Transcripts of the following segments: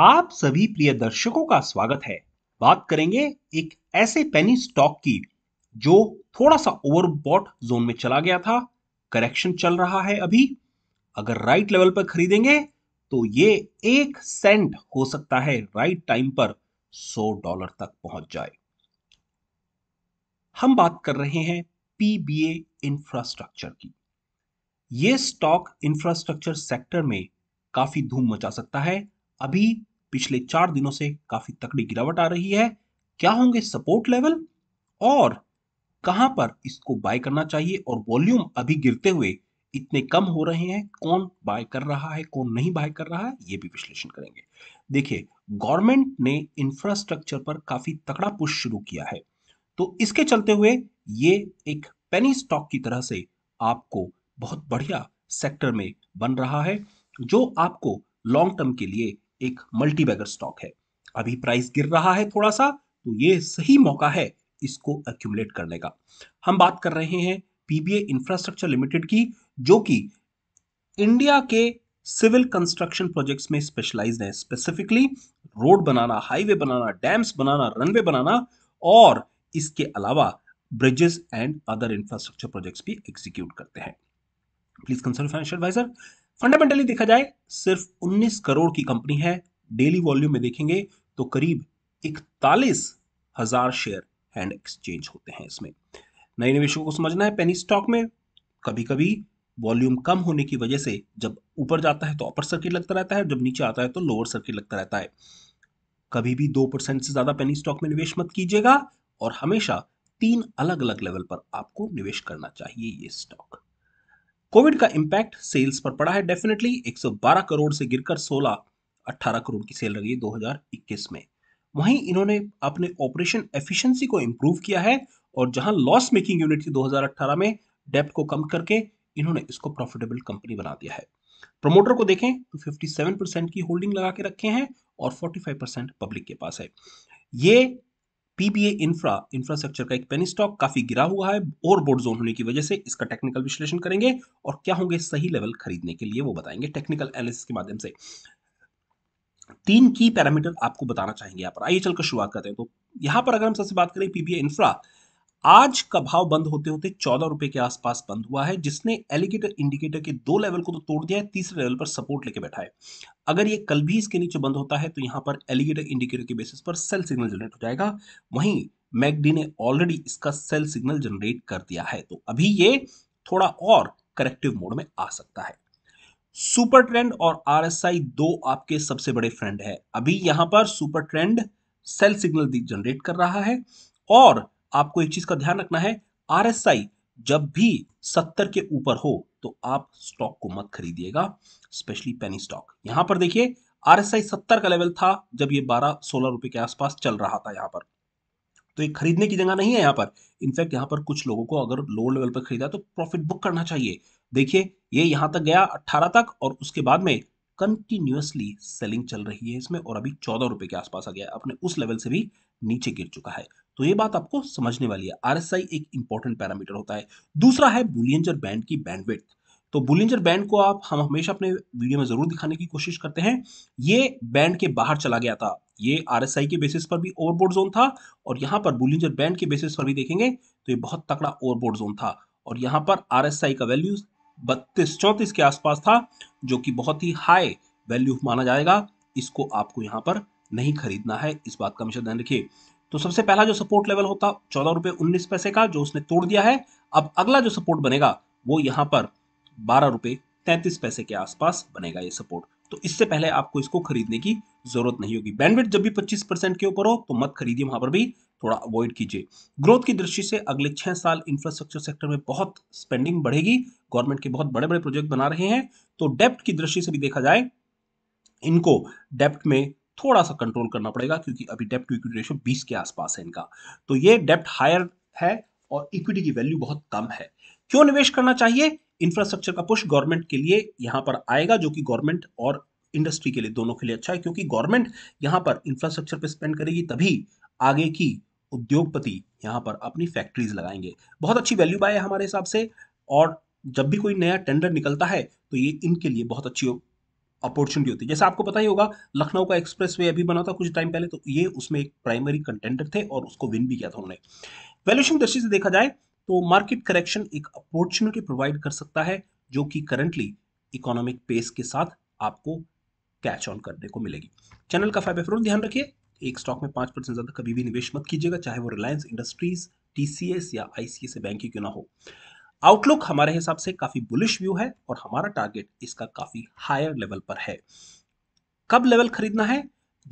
आप सभी प्रिय दर्शकों का स्वागत है बात करेंगे एक ऐसे पेनी स्टॉक की जो थोड़ा सा ओवरबॉट जोन में चला गया था करेक्शन चल रहा है अभी अगर राइट लेवल पर खरीदेंगे तो ये एक सेंट हो सकता है राइट टाइम पर सौ डॉलर तक पहुंच जाए हम बात कर रहे हैं पीबीए इंफ्रास्ट्रक्चर की यह स्टॉक इंफ्रास्ट्रक्चर सेक्टर में काफी धूम मचा सकता है अभी पिछले चार दिनों से काफी तकड़ी गिरावट आ रही है क्या होंगे सपोर्ट लेवल और कहां पर इसको बाय करना चाहिए और वॉल्यूम अभी गिरते हुए इतने कम हो रहे हैं कौन बाय कर रहा है कौन नहीं बाय कर रहा है ये भी विश्लेषण करेंगे देखिए गवर्नमेंट ने इंफ्रास्ट्रक्चर पर काफी तकड़ा पुश शुरू किया है तो इसके चलते हुए ये एक पेनी स्टॉक की तरह से आपको बहुत बढ़िया सेक्टर में बन रहा है जो आपको लॉन्ग टर्म के लिए एक मल्टीबैगर स्टॉक है अभी प्राइस गिर रहा है थोड़ा सा तो ये सही मौका है इसको एक्यूमुलेट करने का हम बात कर रहे हैं पीबीए इंफ्रास्ट्रक्चर लिमिटेड की जो कि इंडिया के सिविल कंस्ट्रक्शन प्रोजेक्ट्स में स्पेशलाइज है स्पेसिफिकली रोड बनाना हाईवे बनाना डैम्स बनाना रनवे बनाना और इसके अलावा bridges and other infrastructure projects भी एग्जीक्यूट करते हैं please consult financial adviser fundamentally देखा जाए सिर्फ 19 करोड़ की कंपनी है डेली वॉल्यूम में देखेंगे तो करीब इकतालीस हजार शेयर हैंड एक्सचेंज होते हैं इसमें नए निवेशकों को समझना है पेनी स्टॉक में कभी कभी वॉल्यूम कम होने की वजह से जब ऊपर जाता है तो अपर सर्किट लगता रहता है जब नीचे आता है तो लोअर सर्किट लगता रहता है कभी भी दो परसेंट से ज़्यादा पेनी स्टॉक में निवेश मत कीजिएगा और हमेशा तीन अलग अलग लेवल पर आपको निवेश करना चाहिए ये स्टॉक कोविड का इम्पैक्ट सेल्स पर पड़ा है डेफिनेटली 112 करोड़ से गिरकर 16 18 करोड़ की सेल रही है 2021 में वहीं इन्होंने अपने ऑपरेशन एफिशिएंसी को इम्प्रूव किया है और जहां लॉस मेकिंग यूनिट थी 2018 में डेप्ट को कम करके इन्होंने इसको प्रॉफिटेबल कंपनी बना दिया है प्रमोटर को देखें तो 57 परसेंट की होल्डिंग लगा के रखे हैं और 45 परसेंट पब्लिक के पास है ये पीबीए इंफ्रा इंफ्रास्ट्रक्चर का एक पेनी स्टॉक काफी गिरा हुआ है और बोर्ड जोन होने की वजह से इसका टेक्निकल विश्लेषण करेंगे और क्या होंगे सही लेवल खरीदने के लिए वो बताएंगे टेक्निकल एनालिसिस के माध्यम से तीन की पैरामीटर आपको बताना चाहेंगे यहाँ पर आइए चलकर शुरुआत करते हैं तो यहां पर अगर हम सबसे बात करें पीबीए इंफ्रा आज का भाव बंद होते होते चौदह रुपए के आसपास बंद हुआ है जिसने एलिगेटर इंडिकेटर के दो लेवल को तो तोड़ दिया है तीसरे लेवल पर सपोर्ट लेके बैठा है अगर ये कल भी इसके नीचे बंद होता है तो यहां पर एलिगेटर इंडिकेटर के बेसिस पर सेल सिग्नल जनरेट हो जाएगा वहीं मैगडी ने ऑलरेडी इसका सेल सिग्नल जनरेट कर दिया है तो अभी ये थोड़ा और करेक्टिव मोड में आ सकता है सुपर ट्रेंड और आर दो आपके सबसे बड़े फ्रेंड है अभी यहां पर super trend sell signal generate कर रहा है और आपको एक चीज का ध्यान रखना है आरएसआई जब भी सत्तर के ऊपर हो तो आप स्टॉक को मत खरीदिएगा स्पेशली पेनी स्टॉक यहां पर देखिए आरएसआई सत्तर का लेवल था जब ये बारह सोलह रुपए के आसपास चल रहा था यहां पर तो ये खरीदने की जगह नहीं है यहां पर इनफैक्ट यहां पर कुछ लोगों को अगर लो लेवल पर खरीदा तो प्रॉफिट बुक करना चाहिए देखिए ये यहां तक गया 18 तक और उसके बाद में कंटिन्यूसली सेलिंग चल रही है इसमें और अभी चौदह रुपए के आसपास आ गया है अपने उस लेवल से भी नीचे गिर चुका है तो ये बात आपको समझने वाली है आरएसआई एक इंपॉर्टेंट पैरामीटर होता है दूसरा है बुलियंजर बैंड की बैंडविड्थ तो बुलिंजर बैंड को आप हम हमेशा अपने वीडियो में ज़रूर दिखाने की कोशिश करते हैं ये बैंड के बाहर चला गया था ये आरएसआई के बेसिस पर भी ओवरबोर्ड जोन था और यहाँ पर बुलिंजर बैंड के बेसिस पर भी देखेंगे तो ये बहुत तकड़ा ओवरबोर्ड जोन था और यहाँ पर आरएसआई का वैल्यू बत्तीस चौंतीस के आसपास था जो कि बहुत ही हाई वैल्यू माना जाएगा इसको आपको यहाँ पर नहीं खरीदना है इस बात का हमेशा ध्यान रखिए तो सबसे पहला जो सपोर्ट लेवल होता चौदह रुपये उन्नीस पैसे का जो उसने तोड़ दिया है अब अगला जो सपोर्ट बनेगा वो यहाँ पर बारह रुपये तैंतीस पैसे के आसपास बनेगा ये सपोर्ट तो इससे पहले आपको इसको खरीदने की जरूरत नहीं होगी बैंडविड जब भी 25 परसेंट के ऊपर हो तो मत खरीदिए वहां पर भी थोड़ा अवॉइड कीजिए ग्रोथ की दृष्टि से अगले छह साल इंफ्रास्ट्रक्चर सेक्टर में बहुत स्पेंडिंग बढ़ेगी गवर्नमेंट के बहुत बड़े बड़े प्रोजेक्ट बना रहे हैं तो डेप्ट की दृष्टि से भी देखा जाए इनको डेप्ट में थोड़ा सा कंट्रोल करना पड़ेगा क्योंकि अभी डेप्ट टू इक्विटी रेशियो बीस के आसपास है इनका तो ये डेप्ट हायर है और इक्विटी की वैल्यू बहुत कम है क्यों निवेश करना चाहिए इंफ्रास्ट्रक्चर का पुश गवर्नमेंट के लिए यहां पर आएगा जो कि गवर्नमेंट और इंडस्ट्री के लिए दोनों के लिए अच्छा है क्योंकि गवर्नमेंट यहाँ पर इंफ्रास्ट्रक्चर पर स्पेंड करेगी तभी आगे की उद्योगपति यहाँ पर अपनी फैक्ट्रीज लगाएंगे बहुत अच्छी वैल्यू बाय है हमारे हिसाब से और जब भी कोई नया टेंडर निकलता है तो ये इनके लिए बहुत अच्छी अपॉर्चुनिटी होती है जैसे आपको पता ही होगा लखनऊ का एक्सप्रेस वे अभी बना था कुछ टाइम पहले तो ये उसमें एक प्राइमरी कंटेंडर थे और उसको विन भी किया था उन्होंने वैल्यूशन दृष्टि से देखा जाए तो मार्केट करेक्शन एक अपॉर्चुनिटी प्रोवाइड कर सकता है जो कि करंटली इकोनॉमिक पेस के साथ आपको कैच ऑन करने को मिलेगी चैनल का फायदा ध्यान रखिए एक स्टॉक में पाँच परसेंट ज़्यादा कभी भी निवेश मत कीजिएगा चाहे वो रिलायंस इंडस्ट्रीज टीसीएस या आईसीएस बैंक ही क्यों ना हो आउटलुक हमारे हिसाब से काफ़ी बुलिश व्यू है और हमारा टारगेट इसका काफ़ी हायर लेवल पर है कब लेवल खरीदना है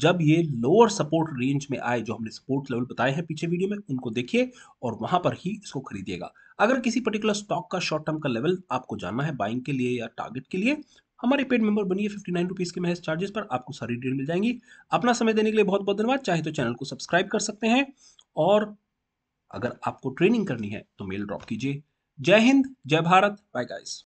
जब ये लोअर सपोर्ट रेंज में आए जो हमने सपोर्ट लेवल बताए हैं पीछे वीडियो में उनको देखिए और वहां पर ही इसको खरीदिएगा अगर किसी पर्टिकुलर स्टॉक का शॉर्ट टर्म का लेवल आपको जानना है बाइंग के लिए या टारगेट के लिए हमारे पेड मेंबर बनिए फिफ्टी नाइन रुपीज़ के महज चार्जेस पर आपको सारी डिटेल मिल जाएंगी अपना समय देने के लिए बहुत बहुत धन्यवाद चाहे तो चैनल को सब्सक्राइब कर सकते हैं और अगर आपको ट्रेनिंग करनी है तो मेल ड्रॉप कीजिए जय हिंद जय भारत बाय गाइस